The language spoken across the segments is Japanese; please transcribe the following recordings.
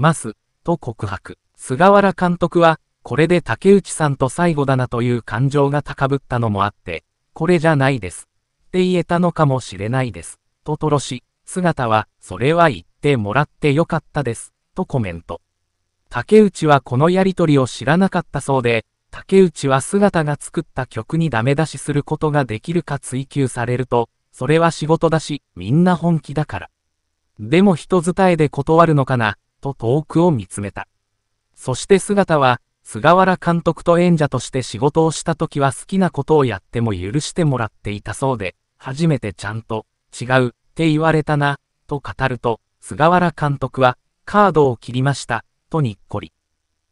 ます、と告白。菅原監督は、これで竹内さんと最後だなという感情が高ぶったのもあって、これじゃないです。って言えたのかもしれないです。ととろし、姿は、それは言ってもらってよかったです。とコメント。竹内はこのやりとりを知らなかったそうで、竹内は姿が作った曲にダメ出しすることができるか追求されると、それは仕事だし、みんな本気だから。でも人伝えで断るのかな、と遠くを見つめた。そして姿は、菅原監督と演者として仕事をした時は好きなことをやっても許してもらっていたそうで、初めてちゃんと、違う、って言われたな、と語ると、菅原監督は、カードを切りました、とにっこり。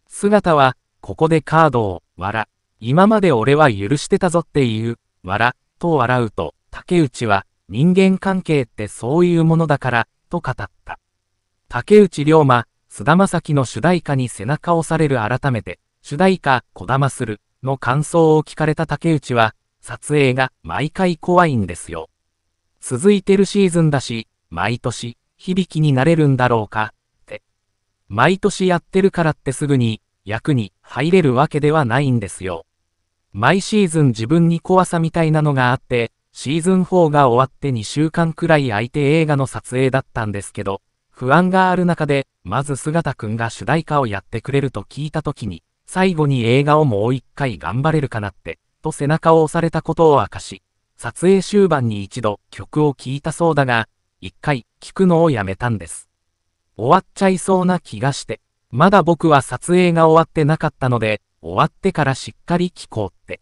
姿は、ここでカードを、笑。今まで俺は許してたぞっていう、笑、と笑うと、竹内は、人間関係ってそういうものだから、と語った。竹内涼真、菅田将暉の主題歌に背中を押される改めて、主題歌、こだまするの感想を聞かれた竹内は、撮影が毎回怖いんですよ。続いてるシーズンだし、毎年、響きになれるんだろうか、って。毎年やってるからってすぐに、役に入れるわけではないんですよ。毎シーズン自分に怖さみたいなのがあって、シーズン4が終わって2週間くらい空いて映画の撮影だったんですけど、不安がある中で、まず姿くんが主題歌をやってくれると聞いた時に、最後に映画をもう一回頑張れるかなって、と背中を押されたことを明かし、撮影終盤に一度曲を聴いたそうだが、一回聴くのをやめたんです。終わっちゃいそうな気がして、まだ僕は撮影が終わってなかったので、終わってからしっかり聴こうって。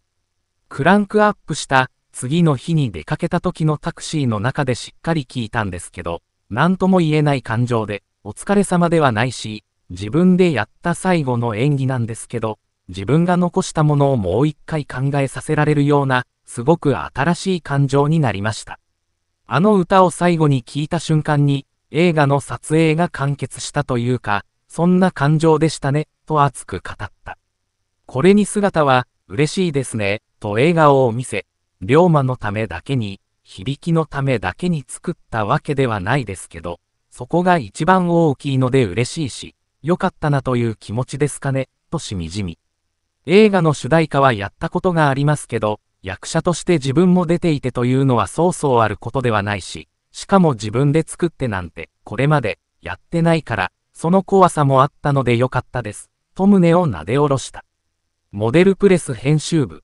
クランクアップした次の日に出かけた時のタクシーの中でしっかり聞いたんですけど、何とも言えない感情で、お疲れ様ではないし、自分でやった最後の演技なんですけど、自分が残したものをもう一回考えさせられるような、すごく新しい感情になりました。あの歌を最後に聴いた瞬間に、映画の撮影が完結したというか、そんな感情でしたね、と熱く語った。これに姿は、嬉しいですね、と笑顔を見せ、龍馬のためだけに、響きのためだけに作ったわけではないですけど、そこが一番大きいので嬉しいし、良かったなという気持ちですかね、としみじみ。映画の主題歌はやったことがありますけど、役者として自分も出ていてというのはそうそうあることではないし、しかも自分で作ってなんて、これまで、やってないから、その怖さもあったので良かったです、と胸をなでおろした。モデルプレス編集部。